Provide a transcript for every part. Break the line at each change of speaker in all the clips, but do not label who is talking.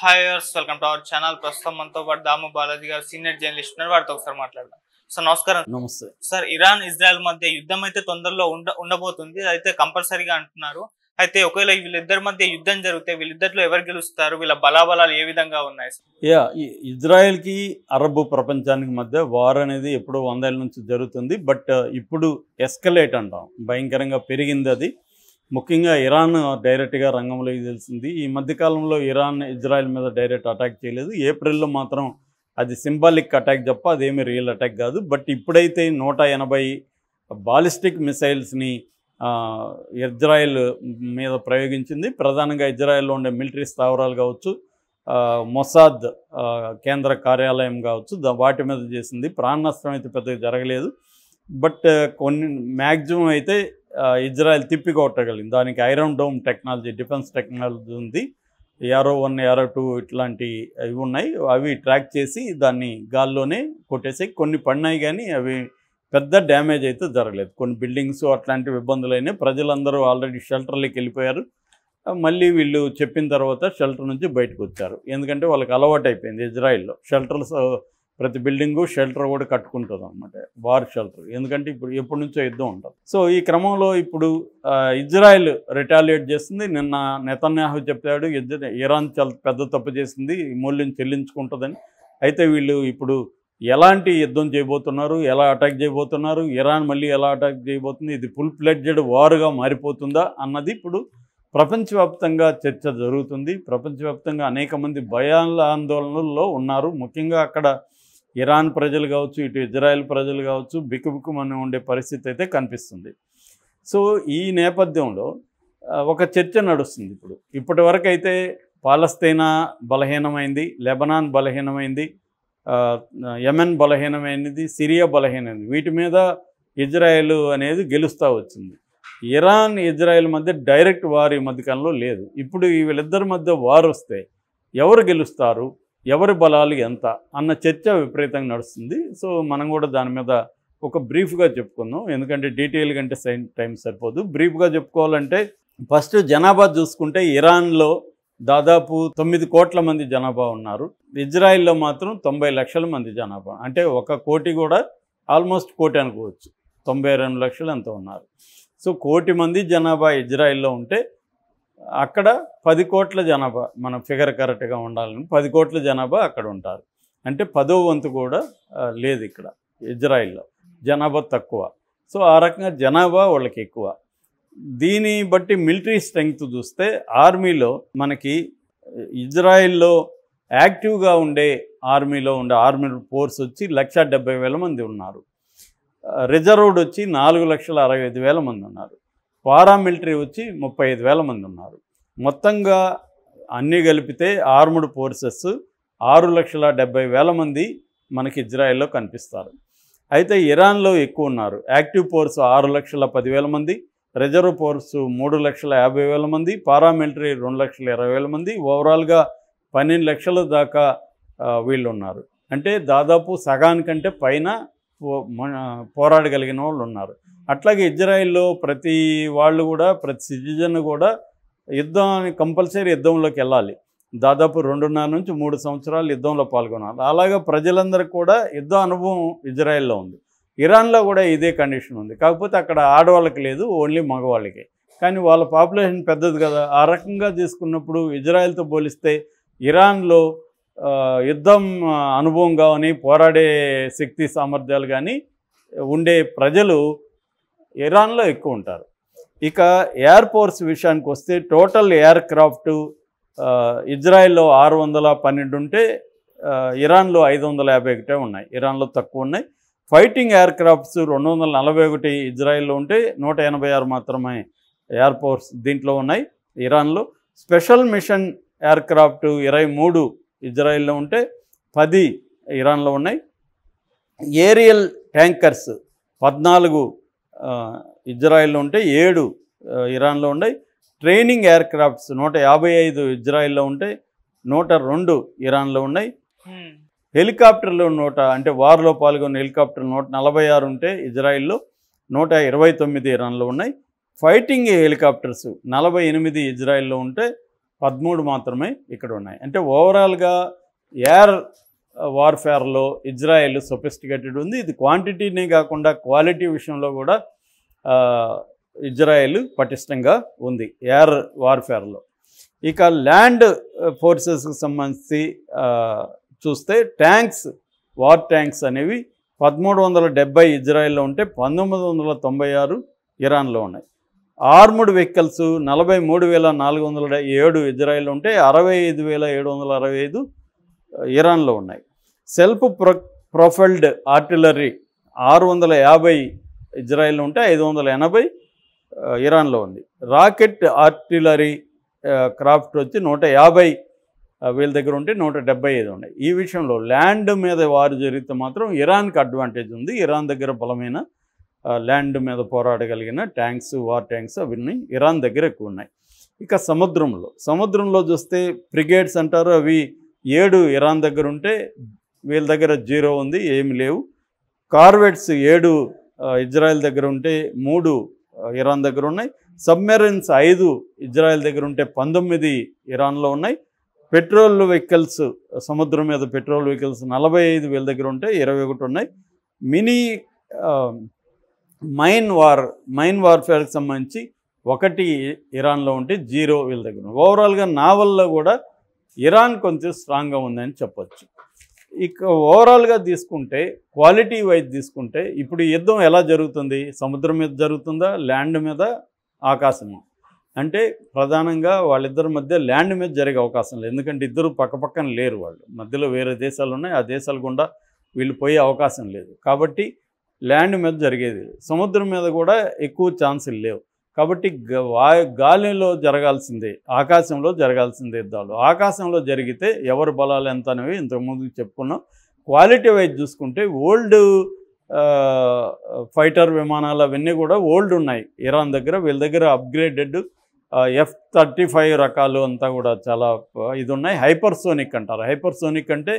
హైయర్స్ welcome to our channel ప్రస్తుతం మనతో పాటు దాము బాలాజీ గారు సీనియర్ జర్నలిస్ట్ ఉన్నారు వారితో ఒకసారి మాట్లాడదాం సార్ నమస్కారం నమస్తే సార్ ఇరాన్ ఇజ్రాయల్ మధ్య యుద్ధం అయితే తొందరలో ఉండ ఉండబోతుంది అయితే కంపల్సరీగా అంటున్నారు అయితే ఒకవేళ వీళ్ళిద్దరి మధ్య యుద్ధం జరిగితే వీళ్ళిద్దరిలో ఎవరు గెలుస్తారు వీళ్ళ బలాబలాలు ఏ విధంగా ఉన్నాయి యా కి అరబ్ ప్రపంచానికి మధ్య వార్ అనేది ఎప్పుడో వందేళ్ళ నుంచి జరుగుతుంది బట్ ఇప్పుడు ఎస్కలేట్ అంటాం భయంకరంగా పెరిగింది అది ముఖ్యంగా ఇరాన్ డైరెక్ట్గా రంగంలోకి తెలిసింది ఈ మధ్యకాలంలో ఇరాన్ ఇజ్రాయెల్ మీద డైరెక్ట్ అటాక్ చేయలేదు ఏప్రిల్లో మాత్రం అది సింబాలిక్ అటాక్ తప్ప అదేమి రియల్ అటాక్ కాదు బట్ ఇప్పుడైతే నూట ఎనభై బాలిస్టిక్ మిసైల్స్ని ఇజ్రాయెల్ మీద ప్రయోగించింది ప్రధానంగా ఇజ్రాయెల్లో ఉండే మిలిటరీ స్థావరాలు కావచ్చు మొసాద్ కేంద్ర కార్యాలయం కావచ్చు వాటి మీద చేసింది ప్రాణ నష్టం అయితే పెద్దగా జరగలేదు బట్ కొన్ని మ్యాక్సిమం అయితే ఇజ్రాయెల్ తిప్పికొట్టగలిగింది దానికి iron dome technology defence technology ఉంది ఏరో వన్ ఏరో టూ ఇట్లాంటి అవి ఉన్నాయి అవి ట్రాక్ చేసి దాన్ని గాల్లోనే కొట్టేసి కొన్ని పడినాయి కానీ అవి పెద్ద డ్యామేజ్ అయితే జరగలేదు కొన్ని బిల్డింగ్స్ అట్లాంటివి ఇబ్బందులైనాయి ప్రజలందరూ ఆల్రెడీ షెల్టర్లోకి వెళ్ళిపోయారు మళ్ళీ వీళ్ళు చెప్పిన తర్వాత షెల్టర్ నుంచి బయటకు వచ్చారు ఎందుకంటే వాళ్ళకి అలవాటు అయిపోయింది ఇజ్రాయిల్లో షెల్టర్స్ ప్రతి బిల్డింగు షెల్టర్ కూడా కట్టుకుంటుంది అనమాట వార్ షెల్టర్ ఎందుకంటే ఇప్పుడు ఎప్పటి నుంచో యుద్ధం ఉంటుంది సో ఈ క్రమంలో ఇప్పుడు ఇజ్రాయెల్ రిటాలియేట్ చేస్తుంది నిన్న నెతన్యాహు చెప్పాడు ఇరాన్ పెద్ద తప్పు చేసింది మూల్యం చెల్లించుకుంటుందని అయితే వీళ్ళు ఇప్పుడు ఎలాంటి యుద్ధం చేయబోతున్నారు ఎలా అటాక్ చేయబోతున్నారు ఇరాన్ మళ్ళీ ఎలా అటాక్ చేయబోతుంది ఇది ఫుల్ ఫ్లెడ్జెడ్ వారుగా మారిపోతుందా అన్నది ఇప్పుడు ప్రపంచవ్యాప్తంగా చర్చ జరుగుతుంది ప్రపంచవ్యాప్తంగా అనేక మంది భయాల ఆందోళనల్లో ఉన్నారు ముఖ్యంగా అక్కడ ఇరాన్ ప్రజలు కావచ్చు ఇటు ఇజ్రాయెల్ ప్రజలు కావచ్చు బిక్కుబిక్కుమని ఉండే పరిస్థితి అయితే కనిపిస్తుంది సో ఈ నేపథ్యంలో ఒక చర్చ నడుస్తుంది ఇప్పుడు ఇప్పటి వరకు అయితే పాలస్తీనా బలహీనమైంది లెబనాన్ బలహీనమైంది యమెన్ బలహీనమైనది సిరియా బలహీనమైంది వీటి మీద ఇజ్రాయెల్ అనేది గెలుస్తూ వచ్చింది ఇరాన్ ఇజ్రాయెల్ మధ్య డైరెక్ట్ వారి ఈ మధ్యకాలంలో లేదు ఇప్పుడు వీళ్ళిద్దరి మధ్య వారు వస్తే ఎవరు గెలుస్తారు ఎవరి బలాలు ఎంత అన్న చర్చ విపరీతంగా నడుస్తుంది సో మనం కూడా దాని మీద ఒక బ్రీఫ్గా చెప్పుకుందాం ఎందుకంటే డీటెయిల్ కంటే సైన్ టైం సరిపోదు బ్రీఫ్గా చెప్పుకోవాలంటే ఫస్ట్ జనాభా చూసుకుంటే ఇరాన్లో దాదాపు తొమ్మిది కోట్ల మంది జనాభా ఉన్నారు ఇజ్రాయిల్లో మాత్రం తొంభై లక్షల మంది జనాభా అంటే ఒక కోటి కూడా ఆల్మోస్ట్ కోటి అనుకోవచ్చు తొంభై రెండు లక్షలు ఎంత ఉన్నారు సో కోటి మంది జనాభా ఇజ్రాయిల్లో ఉంటే అక్కడ పది కోట్ల జనాభా మన ఫిగర్ కరెక్ట్గా ఉండాలని పది కోట్ల జనాభా అక్కడ ఉంటారు అంటే పదో వంతు కూడా లేదు ఇక్కడ ఇజ్రాయిల్లో జనాభా తక్కువ సో ఆ రకంగా జనాభా వాళ్ళకి ఎక్కువ దీని బట్టి మిలిటరీ స్ట్రెంగ్త్ చూస్తే ఆర్మీలో మనకి ఇజ్రాయిల్లో యాక్టివ్గా ఉండే ఆర్మీలో ఉండే ఆర్మీ ఫోర్స్ వచ్చి లక్ష మంది ఉన్నారు రిజర్వ్డ్ వచ్చి నాలుగు లక్షల అరవై ఐదు వేల మంది ఉన్నారు పారామిలిటరీ వచ్చి ముప్పై ఐదు వేల మంది ఉన్నారు మొత్తంగా అన్నీ కలిపితే ఆర్ముడ్ ఫోర్సెస్ ఆరు లక్షల డెబ్బై వేల మంది మనకి ఇజ్రాయెల్లో కనిపిస్తారు అయితే ఇరాన్లో ఎక్కువ ఉన్నారు యాక్టివ్ ఫోర్స్ ఆరు లక్షల పదివేల మంది రిజర్వ్ ఫోర్స్ మూడు లక్షల యాభై వేల మంది పారామిలిటరీ రెండు లక్షల ఇరవై వేల మంది ఓవరాల్గా పన్నెండు లక్షల దాకా వీళ్ళు ఉన్నారు అంటే దాదాపు సగానికంటే పైన పోరాడగలిగిన వాళ్ళు ఉన్నారు అట్లాగే ఇజ్రాయిల్లో ప్రతి వాళ్ళు కూడా ప్రతి సిటిజన్ కూడా యుద్ధం కంపల్సరీ యుద్ధంలోకి వెళ్ళాలి దాదాపు రెండున్నర నుంచి మూడు సంవత్సరాలు యుద్ధంలో పాల్గొనాలి అలాగే ప్రజలందరికీ కూడా యుద్ధ అనుభవం ఇజ్రాయెల్లో ఉంది ఇరాన్లో కూడా ఇదే కండిషన్ ఉంది కాకపోతే అక్కడ ఆడవాళ్ళకి లేదు ఓన్లీ మగవాళ్ళకి కానీ వాళ్ళ పాపులేషన్ పెద్దది కదా ఆ రకంగా తీసుకున్నప్పుడు ఇజ్రాయెల్తో పోలిస్తే ఇరాన్లో యుద్ధం అనుభవం కానీ పోరాడే శక్తి సామర్థ్యాలు కానీ ఉండే ప్రజలు ఇరాన్లో ఎక్కువ ఉంటారు ఇక ఎయిర్ ఫోర్స్ విషయానికి వస్తే టోటల్ ఎయిర్ క్రాఫ్ట్ ఇజ్రాయెల్లో ఆరు వందల పన్నెండు ఉంటే ఇరాన్లో ఐదు వందల యాభై ఒకటే ఉన్నాయి ఇరాన్లో తక్కువ ఉన్నాయి ఫైటింగ్ ఎయిర్ క్రాఫ్ట్స్ రెండు వందల నలభై ఒకటి ఇజ్రాయెల్లో ఉంటే నూట ఎనభై ఆరు మాత్రమే ఎయిర్ ఫోర్స్ దీంట్లో ఉన్నాయి ఇరాన్లో స్పెషల్ మిషన్ ఎయిర్ క్రాఫ్ట్ ఇరవై మూడు ఇజ్రాయెల్లో ఉంటే పది ఇరాన్లో ఉన్నాయి ఏరియల్ ట్యాంకర్స్ పద్నాలుగు ఇజ్రాయెల్లో ఉంటే ఏడు ఇరాన్లో ఉన్నాయి ట్రైనింగ్ ఎయిర్ క్రాఫ్ట్స్ నూట యాభై ఐదు ఇజ్రాయెల్లో ఉంటాయి నూట రెండు ఇరాన్లో ఉన్నాయి హెలికాప్టర్లు నూట అంటే వార్లో పాల్గొన్న హెలికాప్టర్లు నూట నలభై ఆరు ఉంటే ఇజ్రాయిల్లో నూట ఇరవై తొమ్మిది ఇరాన్లో ఉన్నాయి ఫైటింగ్ హెలికాప్టర్స్ నలభై ఎనిమిది ఇజ్రాయిల్లో ఉంటే పదమూడు మాత్రమే ఇక్కడ ఉన్నాయి అంటే ఓవరాల్గా ఎయిర్ వార్ఫేర్లో ఇజ్రాయెల్ సొఫిస్టికేటెడ్ ఉంది ఇది క్వాంటిటీనే కాకుండా క్వాలిటీ విషయంలో కూడా ఇజ్రాయెల్ పటిష్టంగా ఉంది ఎయిర్ వార్ఫేర్లో ఇక ల్యాండ్ ఫోర్సెస్కి సంబంధించి చూస్తే ట్యాంక్స్ వార్ ట్యాంక్స్ అనేవి పదమూడు వందల డెబ్బై ఇజ్రాయెల్లో ఉంటే పంతొమ్మిది వందల తొంభై ఆరు ఇరాన్లో ఉన్నాయి ఆర్ముడ్ వెహికల్స్ నలభై మూడు వేల నాలుగు వందల ఏడు ఇజ్రాయెల్లో ఉంటే అరవై ఐదు వేల ఏడు వందల అరవై ఐదు ఇరాన్లో ఉన్నాయి సెల్ఫ్ ప్రొ ప్రొఫైల్డ్ ఆర్టిలరీ ఆరు వందల యాభై ఇజ్రాయెల్ ఉంటే ఐదు వందల ఎనభై ఇరాన్లో ఉంది రాకెట్ ఆర్టిలరీ క్రాఫ్ట్ వచ్చి నూట యాభై వీళ్ళ దగ్గర ఉంటే నూట డెబ్బై ఐదు ఉన్నాయి ఈ విషయంలో ల్యాండ్ మీద వారు జరిగితే మాత్రం ఇరాన్కి అడ్వాంటేజ్ ఉంది ఇరాన్ దగ్గర బలమైన ల్యాండ్ మీద పోరాడగలిగిన ట్యాంక్స్ వార్ ట్యాంక్స్ అవన్నీ ఇరాన్ దగ్గర ఎక్కువ ఉన్నాయి ఇక సముద్రంలో సముద్రంలో చూస్తే ఫ్రిగేట్స్ అంటారు అవి ఏడు ఇరాన్ దగ్గర ఉంటే వీళ్ళ దగ్గర జీరో ఉంది ఏమి లేవు కార్వెట్స్ ఏడు ఇజ్రాయెల్ దగ్గర ఉంటే మూడు ఇరాన్ దగ్గర ఉన్నాయి సబ్మెరైన్స్ ఐదు ఇజ్రాయెల్ దగ్గర ఉంటే పంతొమ్మిది ఇరాన్లో ఉన్నాయి పెట్రోల్ వెహికల్స్ సముద్రం మీద పెట్రోల్ వెహికల్స్ నలభై ఐదు వీళ్ళ దగ్గర ఉంటే ఇరవై ఒకటి ఉన్నాయి మినీ మైన్ వార్ మైన్ వార్ఫేర్కి సంబంధించి ఒకటి ఇరాన్లో ఉంటే జీరో వీళ్ళ దగ్గర ఓవరాల్గా నావల్లో కూడా ఇరాన్ కొంచెం స్ట్రాంగ్గా ఉందని చెప్పచ్చు ఇక ఓవరాల్గా తీసుకుంటే క్వాలిటీ వైజ్ తీసుకుంటే ఇప్పుడు యుద్ధం ఎలా జరుగుతుంది సముద్రం మీద జరుగుతుందా ల్యాండ్ మీద ఆకాశము అంటే ప్రధానంగా వాళ్ళిద్దరి మధ్య ల్యాండ్ మీద జరిగే అవకాశం లేదు ఎందుకంటే ఇద్దరు పక్కపక్కన లేరు వాళ్ళు మధ్యలో వేరే దేశాలు ఉన్నాయి ఆ దేశాలు గుండా వీళ్ళు పోయే అవకాశం లేదు కాబట్టి ల్యాండ్ మీద జరిగేది సముద్రం మీద కూడా ఎక్కువ ఛాన్సులు లేవు కాబట్టి గాలిలో జరగాల్సిందే ఆకాశంలో జరగాల్సిందే యుద్ధాలు ఆకాశంలో జరిగితే ఎవరు బలాలు ఎంత అనేవి ఇంతకుముందు చెప్పుకున్నాం క్వాలిటీ వైజ్ చూసుకుంటే ఓల్డ్ ఫైటర్ విమానాలు అవన్నీ కూడా ఓల్డ్ ఉన్నాయి ఇరాన్ దగ్గర వీళ్ళ దగ్గర అప్గ్రేడెడ్ ఎఫ్ థర్టీ ఫైవ్ రకాలు అంతా కూడా చాలా ఇది ఉన్నాయి హైపర్సోనిక్ అంటారు హైపర్సోనిక్ అంటే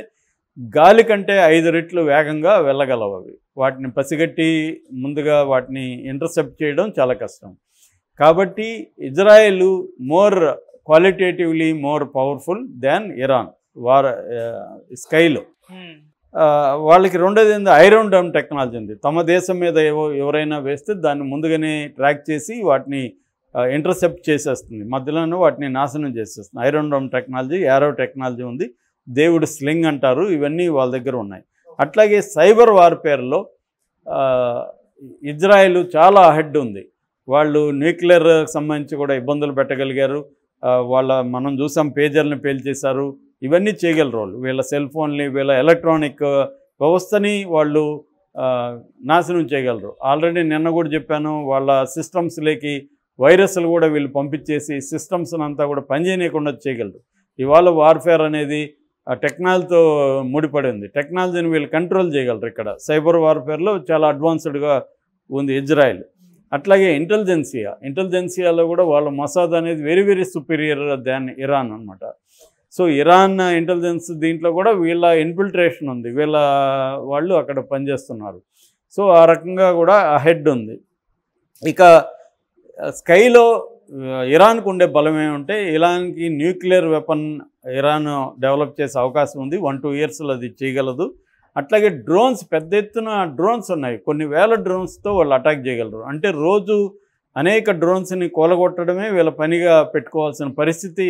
గాలి కంటే ఐదు రెట్లు వేగంగా వెళ్ళగలవు అవి వాటిని పసిగట్టి ముందుగా వాటిని ఇంటర్సెప్ట్ చేయడం చాలా కష్టం కాబట్టి Israel more qualitatively more powerful than Iran war స్కైలో వాళ్ళకి రెండోది ఏంది ఐరన్ డమ్ టెక్నాలజీ ఉంది తమ దేశం మీద ఎవరైనా వేస్తే దాన్ని ముందుగానే ట్రాక్ చేసి వాటిని ఇంటర్సెప్ట్ చేసేస్తుంది మధ్యలోనూ వాటిని నాశనం చేసేస్తుంది iron dome technology arrow technology ఉంది దేవుడు స్లింగ్ అంటారు ఇవన్నీ వాళ్ళ దగ్గర ఉన్నాయి అట్లాగే సైబర్ వార్ఫేర్లో ఇజ్రాయెల్ చాలా హెడ్ ఉంది వాళ్ళు న్యూక్లియర్ సంబంధించి కూడా ఇబ్బందులు పెట్టగలిగారు వాళ్ళ మనం చూసాం పేజర్ని పేల్చేశారు ఇవన్నీ చేయగలరు వాళ్ళు వీళ్ళ సెల్ ఫోన్ని వీళ్ళ ఎలక్ట్రానిక్ వ్యవస్థని వాళ్ళు నాశనం చేయగలరు ఆల్రెడీ నిన్న కూడా చెప్పాను వాళ్ళ సిస్టమ్స్లోకి వైరస్లు కూడా వీళ్ళు పంపించేసి సిస్టమ్స్ అంతా కూడా పనిచేయకుండా చేయగలరు ఇవాళ వార్ఫేర్ అనేది టెక్నాలజీతో ముడిపడి ఉంది టెక్నాలజీని వీళ్ళు కంట్రోల్ చేయగలరు ఇక్కడ సైబర్ వార్ఫేర్లో చాలా అడ్వాన్స్డ్గా ఉంది ఇజ్రాయెల్ అట్లాగే ఇంటెలిజెన్సియా ఇంటెలిజెన్సియాలో కూడా వాళ్ళ మసాద్ అనేది very very superior than Iran అనమాట సో ఇరాన్ ఇంటెలిజెన్స్ దీంట్లో కూడా వీళ్ళ ఇన్ఫిల్ట్రేషన్ ఉంది వీళ్ళ వాళ్ళు అక్కడ పనిచేస్తున్నారు సో ఆ రకంగా కూడా హెడ్ ఉంది ఇక స్కైలో ఇరాన్కు ఉండే బలం ఏమంటే ఇరాన్కి న్యూక్లియర్ వెపన్ ఇరాన్ డెవలప్ చేసే అవకాశం ఉంది వన్ టూ ఇయర్స్లో అది చేయగలదు అట్లాగే డ్రోన్స్ పెద్ద ఎత్తున డ్రోన్స్ ఉన్నాయి కొన్ని వేల డ్రోన్స్తో వాళ్ళు అటాక్ చేయగలరు అంటే రోజు అనేక డ్రోన్స్ని కూలగొట్టడమే వీళ్ళ పనిగా పెట్టుకోవాల్సిన పరిస్థితి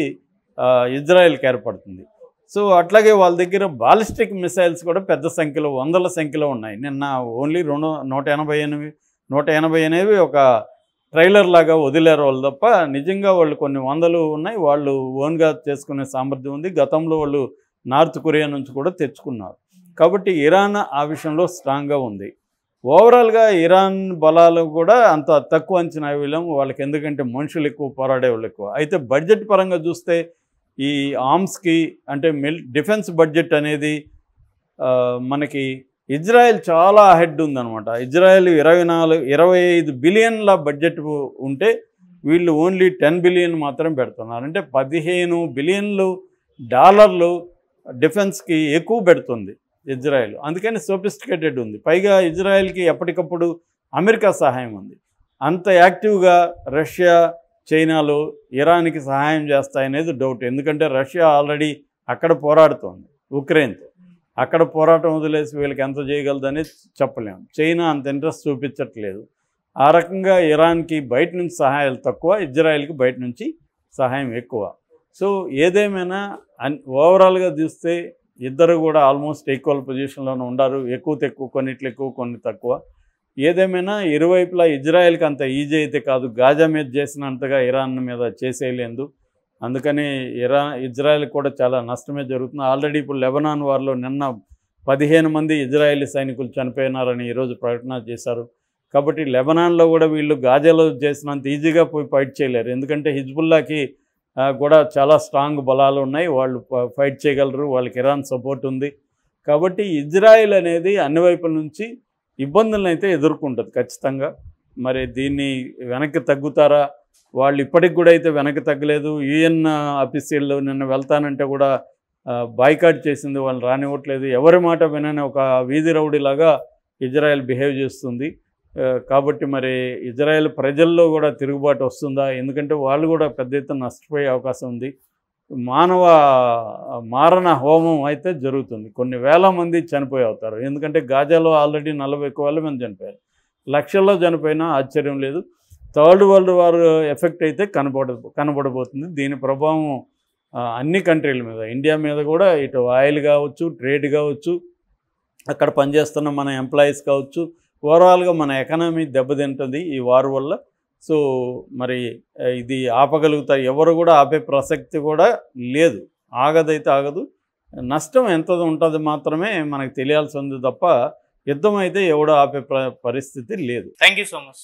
ఇజ్రాయెల్కి ఏర్పడుతుంది సో అట్లాగే వాళ్ళ దగ్గర బాలిస్టిక్ మిసైల్స్ కూడా పెద్ద సంఖ్యలో వందల సంఖ్యలో ఉన్నాయి నిన్న ఓన్లీ రెండు నూట ఎనభై ఎనిమిది నూట ఎనభై అనేవి ఒక ట్రైలర్ లాగా వదిలేరు వాళ్ళు తప్ప నిజంగా వాళ్ళు కొన్ని వందలు ఉన్నాయి వాళ్ళు ఓన్గా చేసుకునే సామర్థ్యం ఉంది గతంలో వాళ్ళు నార్త్ కొరియా నుంచి కూడా తెచ్చుకున్నారు కాబట్టి ఇరాన్ ఆ విషయంలో స్ట్రాంగ్గా ఉంది ఓవరాల్గా ఇరాన్ బలాలు కూడా అంత తక్కువ అంచనా వీళ్ళం వాళ్ళకి ఎందుకంటే మనుషులు ఎక్కువ పోరాడేవాళ్ళు ఎక్కువ అయితే బడ్జెట్ పరంగా చూస్తే ఈ ఆర్మ్స్కి అంటే మిల్ డిఫెన్స్ బడ్జెట్ అనేది మనకి ఇజ్రాయెల్ చాలా హెడ్ ఉందనమాట ఇజ్రాయెల్ ఇరవై నాలుగు ఇరవై ఐదు బిలియన్ల బడ్జెట్ ఉంటే వీళ్ళు ఓన్లీ టెన్ బిలియన్ మాత్రం పెడుతున్నారు అంటే పదిహేను బిలియన్లు డాలర్లు డిఫెన్స్కి ఎక్కువ పెడుతుంది ఇజ్రాయెల్ అందుకని సోఫిస్టికేటెడ్ ఉంది పైగా ఇజ్రాయెల్కి ఎప్పటికప్పుడు అమెరికా సహాయం ఉంది అంత యాక్టివ్గా రష్యా చైనాలు ఇరాన్కి సహాయం చేస్తాయనేది డౌట్ ఎందుకంటే రష్యా ఆల్రెడీ అక్కడ పోరాడుతోంది ఉక్రెయిన్తో అక్కడ పోరాటం వదిలేసి వీళ్ళకి ఎంత చేయగలదని చెప్పలేము చైనా అంత ఇంట్రెస్ట్ చూపించట్లేదు ఆ రకంగా ఇరాన్కి బయట నుంచి సహాయాలు తక్కువ ఇజ్రాయెల్కి బయట నుంచి సహాయం ఎక్కువ సో ఏదేమైనా అన్ ఓవరాల్గా చూస్తే ఇద్దరు కూడా ఆల్మోస్ట్ ఈక్వల్ పొజిషన్లోనే ఉండారు ఎక్కువ తక్కువ కొన్నిట్లు ఎక్కువ కొన్ని తక్కువ ఏదేమైనా ఇరువైపులా ఇజ్రాయెల్కి అంత ఈజీ అయితే కాదు గాజా మీద చేసినంతగా ఇరాన్ మీద చేసేయలేదు అందుకని ఇరా ఇజ్రాయెల్ కూడా చాలా నష్టమే జరుగుతుంది ఆల్రెడీ ఇప్పుడు లెబనాన్ వారిలో నిన్న పదిహేను మంది ఇజ్రాయేలీ సైనికులు చనిపోయినారని ఈరోజు ప్రకటన చేశారు కాబట్టి లెబనాన్లో కూడా వీళ్ళు గాజాలో చేసినంత ఈజీగా పోయి ఫైట్ చేయలేరు ఎందుకంటే హిజ్బుల్లాకి కూడా చాలా స్ట్రాంగ్ బలాలు ఉన్నాయి వాళ్ళు ఫైట్ చేయగలరు వాళ్ళకి ఇరాన్ సపోర్ట్ ఉంది కాబట్టి ఇజ్రాయెల్ అనేది అన్ని వైపుల నుంచి ఇబ్బందులను అయితే ఎదుర్కొంటుంది ఖచ్చితంగా మరి దీన్ని వెనక్కి తగ్గుతారా వాళ్ళు ఇప్పటికి కూడా అయితే వెనక్కి తగ్గలేదు యుఎన్ ఆఫీసీళ్ళు నిన్న వెళ్తానంటే కూడా బాయ్కాట్ చేసింది వాళ్ళు రానివ్వట్లేదు ఎవరి మాట వినని ఒక వీధి రౌడీలాగా ఇజ్రాయెల్ బిహేవ్ చేస్తుంది కాబట్టి మరి ఇజ్రాయెల్ ప్రజల్లో కూడా తిరుగుబాటు వస్తుందా ఎందుకంటే వాళ్ళు కూడా పెద్ద ఎత్తున నష్టపోయే అవకాశం ఉంది మానవ మారణ హోమం అయితే జరుగుతుంది కొన్ని వేల మంది చనిపోయి అవుతారు ఎందుకంటే గాజాలో ఆల్రెడీ నలభై ఎక్కువ వేల మంది చనిపోయారు లక్షల్లో చనిపోయినా ఆశ్చర్యం లేదు థర్డ్ వరల్డ్ వార్ ఎఫెక్ట్ అయితే కనబడ కనబడబోతుంది దీని ప్రభావం అన్ని కంట్రీల మీద ఇండియా మీద కూడా ఇటు ఆయిల్ కావచ్చు ట్రేడ్ కావచ్చు అక్కడ పనిచేస్తున్న మన ఎంప్లాయీస్ కావచ్చు ఓవరాల్గా మన ఎకనామీ దెబ్బతింటుంది ఈ వార్ వల్ల సో మరి ఇది ఆపగలుగుతారు ఎవరు కూడా ఆపే ప్రసక్తి కూడా లేదు ఆగదైతే ఆగదు నష్టం ఎంత ఉంటుంది మాత్రమే మనకు తెలియాల్సి ఉంది తప్ప యుద్ధం అయితే ఎవడో ఆపే పరిస్థితి లేదు థ్యాంక్ సో మచ్